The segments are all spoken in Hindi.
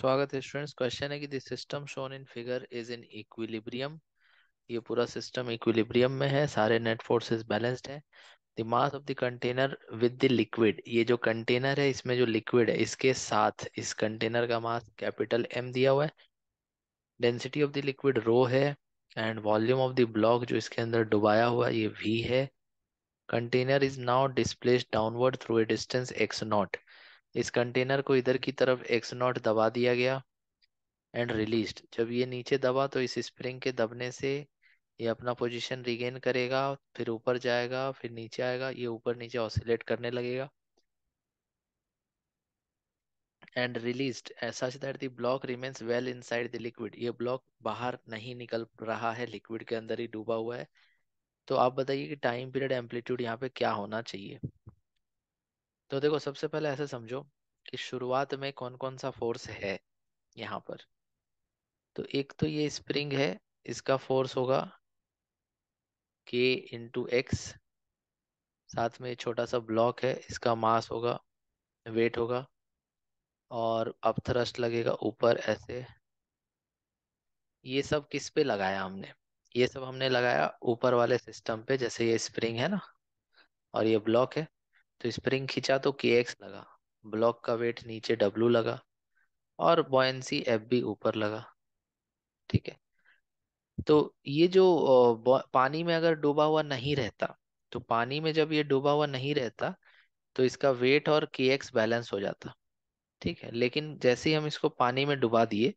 स्वागत है स्टूडेंट्स क्वेश्चन है कि this system shown in figure is in equilibrium ये पूरा सिस्टम इक्विलिब्रियम में है सारे नेट फोर्सेस बैलेंस्ड है the mass of the container with the liquid ये जो कंटेनर है इसमें जो लिक्विड है इसके साथ इस कंटेनर का मास कैपिटल एम दिया हुआ है density of the liquid rho है and volume of the block जो इसके अंदर डुबाया हुआ है ये वी है container is now displaced downward through a distance X naught इस कंटेनर को इधर की तरफ एक्स नॉट दबा दिया गया एंड रिलीज जब ये नीचे दबा तो इस स्प्रिंग के दबने से ये अपना पोजीशन रिगेन करेगा फिर ऊपर जाएगा फिर नीचे आएगा ये ऊपर नीचे ऑसिलेट करने लगेगा and release such that block remains well side the liquid ये ब्लॉक बाहर नहीं निकल रहा है लिक्विड के अंदर ही डूबा हुआ है तो आप बताइए कि टाइम पीरियड एम्पलीट्यूड यहाँ पे क्या होना चाहिए तो देखो सबसे पहले ऐसे समझो कि शुरुआत में कौन कौन सा फोर्स है यहाँ पर तो एक तो ये स्प्रिंग है इसका फोर्स होगा के इंटू एक्स साथ में छोटा सा ब्लॉक है इसका मास होगा वेट होगा और अब थ्रस्ट लगेगा ऊपर ऐसे ये सब किस पे लगाया हमने ये सब हमने लगाया ऊपर वाले सिस्टम पे जैसे ये स्प्रिंग है ना और ये ब्लॉक है तो स्प्रिंग खींचा तो के एक्स लगा ब्लॉक का वेट नीचे डब्लू लगा और बॉयसी एफ बी ऊपर लगा ठीक है तो ये जो पानी में अगर डूबा हुआ नहीं रहता तो पानी में जब ये डूबा हुआ नहीं रहता तो इसका वेट और के एक्स बैलेंस हो जाता ठीक है लेकिन जैसे ही हम इसको पानी में डुबा दिए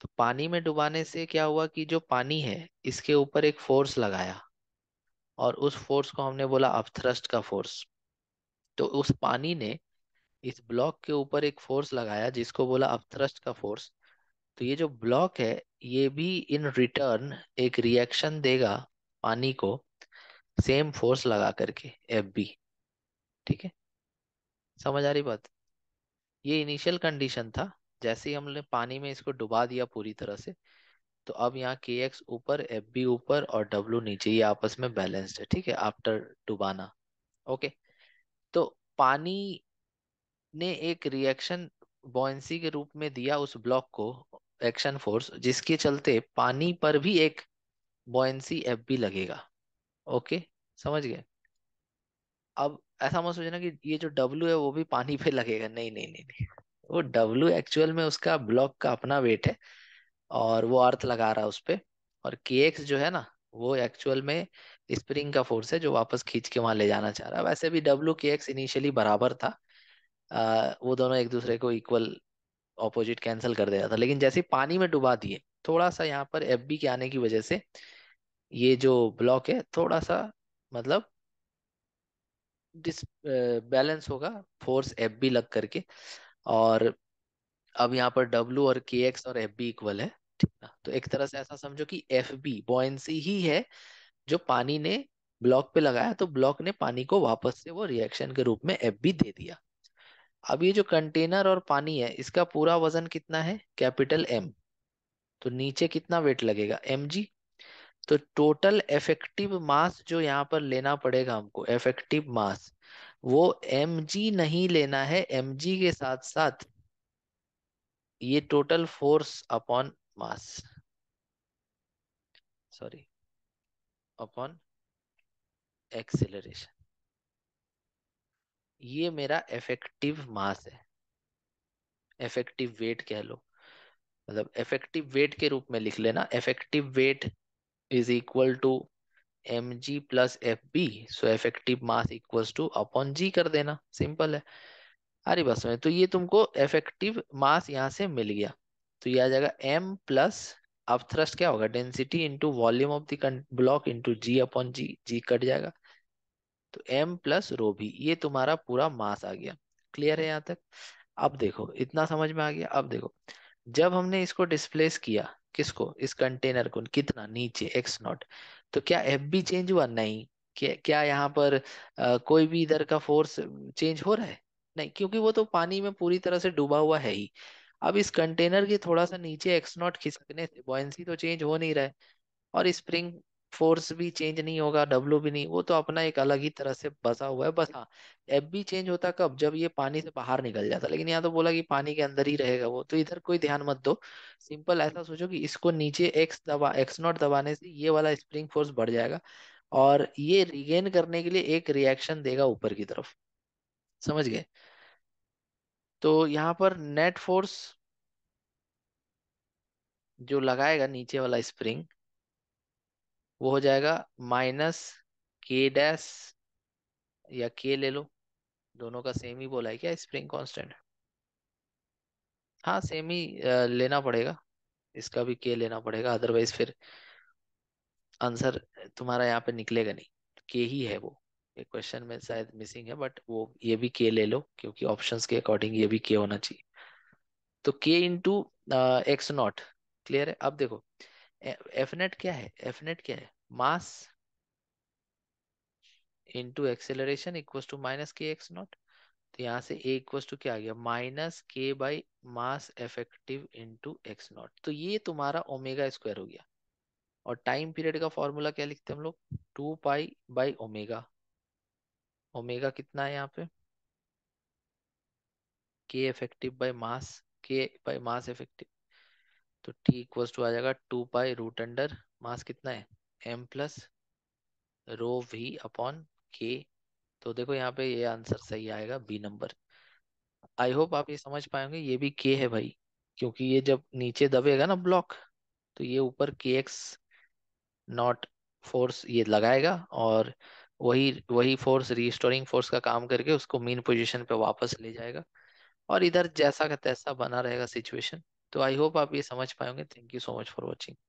तो पानी में डुबाने से क्या हुआ कि जो पानी है इसके ऊपर एक फोर्स लगाया और उस फोर्स को हमने बोला अपथ्रस्ट का फोर्स तो उस पानी ने इस ब्लॉक के ऊपर एक फोर्स लगाया जिसको बोला अपथ्रस्ट का फोर्स तो ये जो ब्लॉक है ये भी इन रिटर्न एक रिएक्शन देगा पानी को सेम फोर्स लगा करके एफ बी ठीक है समझ आ रही बात ये इनिशियल कंडीशन था जैसे ही हमने पानी में इसको डुबा दिया पूरी तरह से तो अब यहाँ के एक्स ऊपर एफ बी ऊपर और डब्ल्यू नीचे ये आपस में बैलेंस्ड है ठीक है आफ्टर डुबाना ओके पानी ने एक रिएक्शन बॉयसी के रूप में दिया उस ब्लॉक को एक्शन फोर्स जिसके चलते पानी पर भी एक बॉयसी एफ भी लगेगा ओके समझ गए अब ऐसा मत सोचना कि ये जो डब्ल्यू है वो भी पानी पे लगेगा नहीं नहीं नहीं नहीं वो डब्ल्यू एक्चुअल में उसका ब्लॉक का अपना वेट है और वो अर्थ लगा रहा है उस पर और के एक्स जो है ना वो एक्चुअल में स्प्रिंग का फोर्स है जो वापस खींच के वहां ले जाना चाह रहा है वैसे भी डब्ल्यू के एक्स इनिशियली बराबर था आ, वो दोनों एक दूसरे को इक्वल ऑपोजिट कैंसिल कर दे था लेकिन जैसे पानी में डुबा दिए थोड़ा सा यहाँ पर एफ के आने की वजह से ये जो ब्लॉक है थोड़ा सा मतलब डिस बैलेंस होगा फोर्स एफ बी लग करके और अब यहाँ पर डब्ल्यू और के एक्स और एफ बी इक्वल है ठीक ना तो एक तरह से ऐसा समझो कि एफ बी बॉयसी ही है जो पानी ने ब्लॉक पे लगाया तो ब्लॉक ने पानी को वापस से वो रिएक्शन के रूप में एफ बी दे दिया अब ये जो कंटेनर और पानी है इसका पूरा वजन कितना है कैपिटल एम तो नीचे कितना वेट लगेगा एम जी तो टोटल इफेक्टिव मास जो यहाँ पर लेना पड़ेगा हमको इफेक्टिव मास वो एम जी नहीं लेना है एम जी के साथ साथ ये total force upon mass sorry upon acceleration ये मेरा इफेक्टिव मास है इफेक्टिव वेट कह लो मतलब इफेक्टिव वेट के रूप में लिख लेना effective weight is equal to M G plus F B so effective mass equals to upon G कर देना सिंपल है अरे बस में तो ये तुमको इफेक्टिव मास यहाँ से मिल गया तो ये आ जाएगा एम प्लस अब थ्रस्ट क्या होगा density into volume of the block into G upon G G cut जाएगा तो एम प्लस रो भी ये तुम्हारा पूरा मास आ गया क्लियर है यहाँ तक अब देखो इतना समझ में आ गया अब देखो जब हमने इसको डिस्प्लेस किया किसको इस कंटेनर को कितना नीचे एक्स नॉट तो क्या एफ भी चेंज हुआ नहीं क्या, क्या यहाँ पर आ, कोई भी इधर का फोर्स चेंज हो रहा है नहीं क्योंकि वो तो पानी में पूरी तरह से डूबा हुआ है ही अब इस कंटेनर के थोड़ा सा नीचे एक्स नॉट खिसकने से बॉयसी तो चेंज हो नहीं रहा और स्प्रिंग फोर्स भी चेंज नहीं होगा डब्लू भी नहीं वो तो अपना एक अलग ही तरह से बसा हुआ है बस हाँ एफ भी चेंज होता कब जब ये पानी से बाहर निकल जाता लेकिन यहाँ तो बोला कि पानी के अंदर ही रहेगा वो तो इधर कोई ध्यान मत दो सिंपल ऐसा सोचो कि इसको नीचे एक्स दबा एक्स नॉट दबाने से ये वाला स्प्रिंग फोर्स बढ़ जाएगा और ये रिगेन करने के लिए एक रिएक्शन देगा ऊपर की तरफ समझ गए तो यहाँ पर नेट फोर्स जो लगाएगा नीचे वाला स्प्रिंग वो हो जाएगा माइनस के डैश या के ले लो दोनों का सेम ही बोला है क्या स्प्रिंग कांस्टेंट हाँ सेम ही लेना पड़ेगा इसका भी के लेना पड़ेगा अदरवाइज फिर आंसर तुम्हारा यहाँ पे निकलेगा नहीं के ही है वो क्वेश्चन में शायद मिसिंग है बट वो ये भी के ले लो क्योंकि ऑप्शंस के अकॉर्डिंग ये भी के होना चाहिए तो के इंटू एक्स नॉट क्लियर है अब देखो एफ नेट क्या है एफ नेट क्या है mass into acceleration equal to minus K X naught तो यहाँ से ए इक्वल टू क्या आ गया minus K by mass effective into X naught तो ये तुम्हारा ओमेगा स्क्वायर हो गया और टाइम पीरियड का फॉर्मूला क्या लिखते हैं हम लोग two pi by omega omega कितना है यहाँ पे K effective by mass K by mass effective तो टी इक्वल्स टू आ जाएगा two by root under mass कितना है M plus rho V upon K तो देखो यहाँ पे ये आंसर सही आएगा बी नंबर आई होप आप ये समझ पाएंगे ये भी के है भाई क्योंकि ये जब नीचे दबेगा ना ब्लॉक तो ये ऊपर के एक्स नॉट फोर्स ये लगाएगा और वही वही फोर्स रिस्टोरिंग फोर्स का काम करके उसको मेन पोजीशन पे वापस ले जाएगा और इधर जैसा का तैसा बना रहेगा सिचुएशन तो आई होप आप ये समझ पाएंगे thank you so much for watching